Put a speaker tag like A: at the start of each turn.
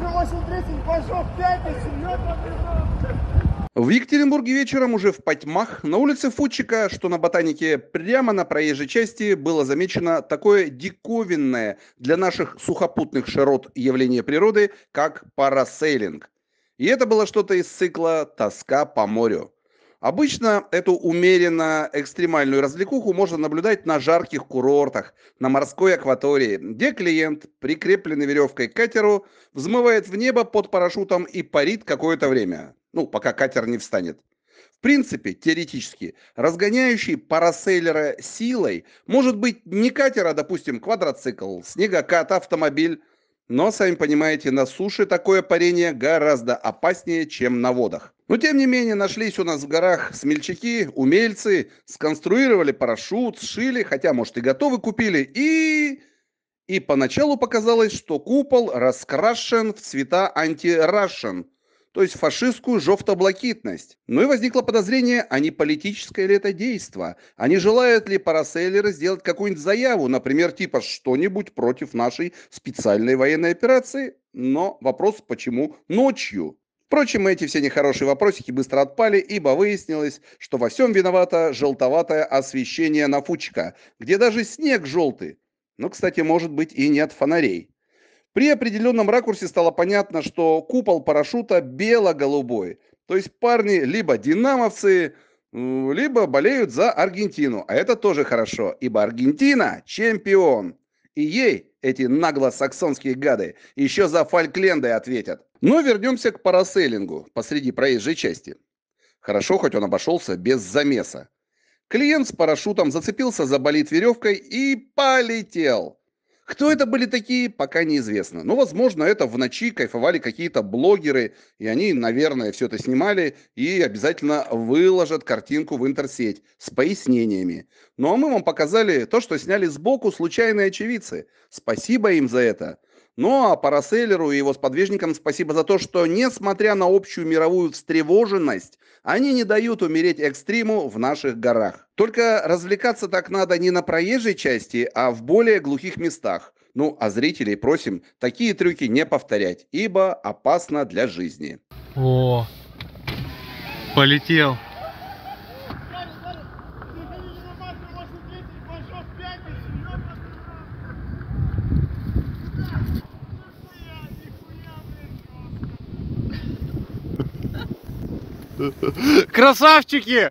A: в пятницу, в Екатеринбурге вечером уже в потьмах на улице Фучика, что на Ботанике, прямо на проезжей части было замечено такое диковинное для наших сухопутных широт явление природы, как парасейлинг. И это было что-то из цикла «Тоска по морю». Обычно эту умеренно экстремальную развлекуху можно наблюдать на жарких курортах, на морской акватории, где клиент, прикрепленный веревкой к катеру, взмывает в небо под парашютом и парит какое-то время, ну, пока катер не встанет. В принципе, теоретически, разгоняющий параселлера силой может быть не катер, а, допустим, квадроцикл, снегокат, автомобиль. Но, сами понимаете, на суше такое парение гораздо опаснее, чем на водах. Но тем не менее нашлись у нас в горах смельчаки, умельцы, сконструировали парашют, сшили, хотя, может, и готовы купили, и... И поначалу показалось, что купол раскрашен в цвета антирашен, то есть фашистскую жовто-блакитность. Ну и возникло подозрение, а не политическое ли это действо? А не желают ли параселлеры сделать какую-нибудь заяву, например, типа что-нибудь против нашей специальной военной операции? Но вопрос, почему ночью? Впрочем, эти все нехорошие вопросики быстро отпали, ибо выяснилось, что во всем виновато желтоватое освещение на Фучка, где даже снег желтый. Но, ну, кстати, может быть и нет фонарей. При определенном ракурсе стало понятно, что купол парашюта бело-голубой. То есть парни либо динамовцы, либо болеют за Аргентину. А это тоже хорошо, ибо Аргентина – чемпион. И ей эти нагло-саксонские гады еще за Фалькленды ответят. Но ну, вернемся к параселлингу посреди проезжей части. Хорошо, хоть он обошелся без замеса. Клиент с парашютом зацепился за болит веревкой и полетел. Кто это были такие, пока неизвестно. Но, возможно, это в ночи кайфовали какие-то блогеры, и они, наверное, все это снимали и обязательно выложат картинку в интерсеть с пояснениями. Ну а мы вам показали то, что сняли сбоку случайные очевидцы. Спасибо им за это. Ну а Параселлеру и его сподвижникам спасибо за то, что, несмотря на общую мировую встревоженность, они не дают умереть экстриму в наших горах. Только развлекаться так надо не на проезжей части, а в более глухих местах. Ну а зрителей просим такие трюки не повторять, ибо опасно для жизни. О, полетел. Красавчики!